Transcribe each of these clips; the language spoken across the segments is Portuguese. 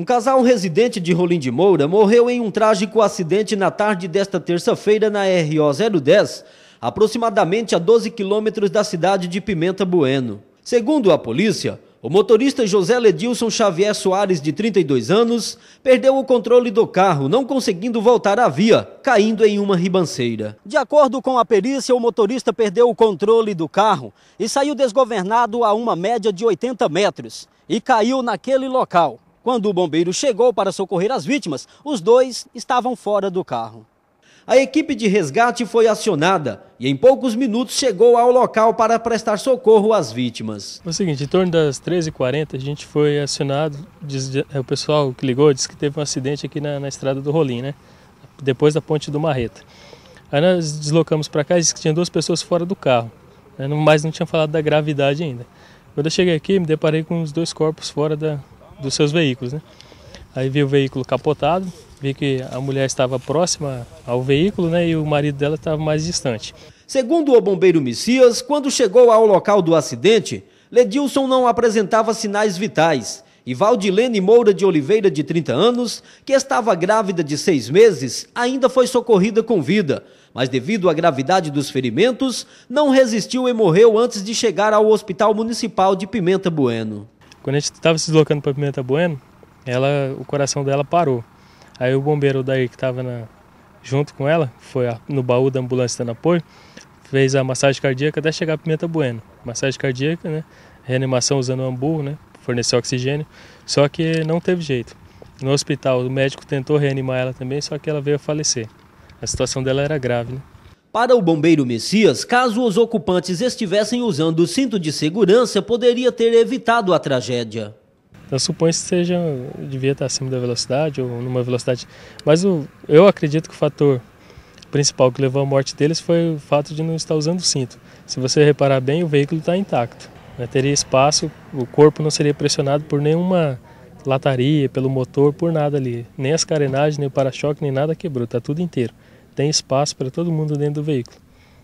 Um casal residente de Rolim de Moura morreu em um trágico acidente na tarde desta terça-feira na RO 010, aproximadamente a 12 quilômetros da cidade de Pimenta Bueno. Segundo a polícia, o motorista José Ledilson Xavier Soares, de 32 anos, perdeu o controle do carro, não conseguindo voltar à via, caindo em uma ribanceira. De acordo com a perícia, o motorista perdeu o controle do carro e saiu desgovernado a uma média de 80 metros e caiu naquele local. Quando o bombeiro chegou para socorrer as vítimas, os dois estavam fora do carro. A equipe de resgate foi acionada e em poucos minutos chegou ao local para prestar socorro às vítimas. É o seguinte, em torno das 13h40 a gente foi acionado, diz, é, o pessoal que ligou disse que teve um acidente aqui na, na estrada do Rolim, né? depois da ponte do Marreta. Aí nós deslocamos para cá e disse que tinha duas pessoas fora do carro, né? mas não tinha falado da gravidade ainda. Quando eu cheguei aqui me deparei com os dois corpos fora da, dos seus veículos. Né? Aí vi o veículo capotado, vi que a mulher estava próxima ao veículo né, e o marido dela estava mais distante. Segundo o bombeiro Messias, quando chegou ao local do acidente, Ledilson não apresentava sinais vitais e Valdilene Moura de Oliveira, de 30 anos, que estava grávida de seis meses, ainda foi socorrida com vida, mas devido à gravidade dos ferimentos, não resistiu e morreu antes de chegar ao Hospital Municipal de Pimenta Bueno. Quando a gente estava se deslocando para Pimenta Bueno, ela, o coração dela parou. Aí o bombeiro daí que estava junto com ela, foi a, no baú da ambulância dando apoio, fez a massagem cardíaca até chegar a Pimenta Bueno. Massagem cardíaca, né? Reanimação usando ambu, né? Fornecer oxigênio. Só que não teve jeito. No hospital, o médico tentou reanimar ela também, só que ela veio a falecer. A situação dela era grave, né? Para o bombeiro Messias, caso os ocupantes estivessem usando o cinto de segurança, poderia ter evitado a tragédia. Eu suponho que seja, devia estar acima da velocidade ou numa velocidade. Mas o, eu acredito que o fator principal que levou à morte deles foi o fato de não estar usando o cinto. Se você reparar bem, o veículo está intacto. Né? Teria espaço, o corpo não seria pressionado por nenhuma lataria, pelo motor, por nada ali. Nem as carenagens, nem o para-choque, nem nada quebrou, está tudo inteiro tem espaço para todo mundo dentro do veículo.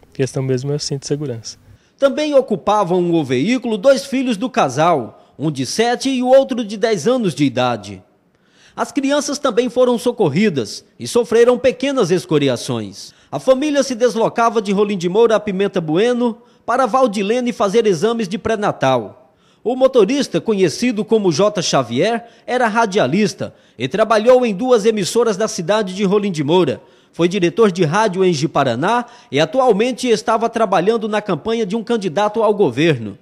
A questão mesmo é o cinto de segurança. Também ocupavam o veículo dois filhos do casal, um de 7 e o outro de 10 anos de idade. As crianças também foram socorridas e sofreram pequenas escoriações. A família se deslocava de Rolim de Moura a Pimenta Bueno para Valdilene fazer exames de pré-natal. O motorista, conhecido como J. Xavier, era radialista e trabalhou em duas emissoras da cidade de Rolim de Moura, foi diretor de rádio em Paraná e atualmente estava trabalhando na campanha de um candidato ao governo.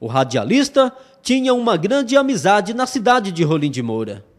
O radialista tinha uma grande amizade na cidade de Rolim de Moura.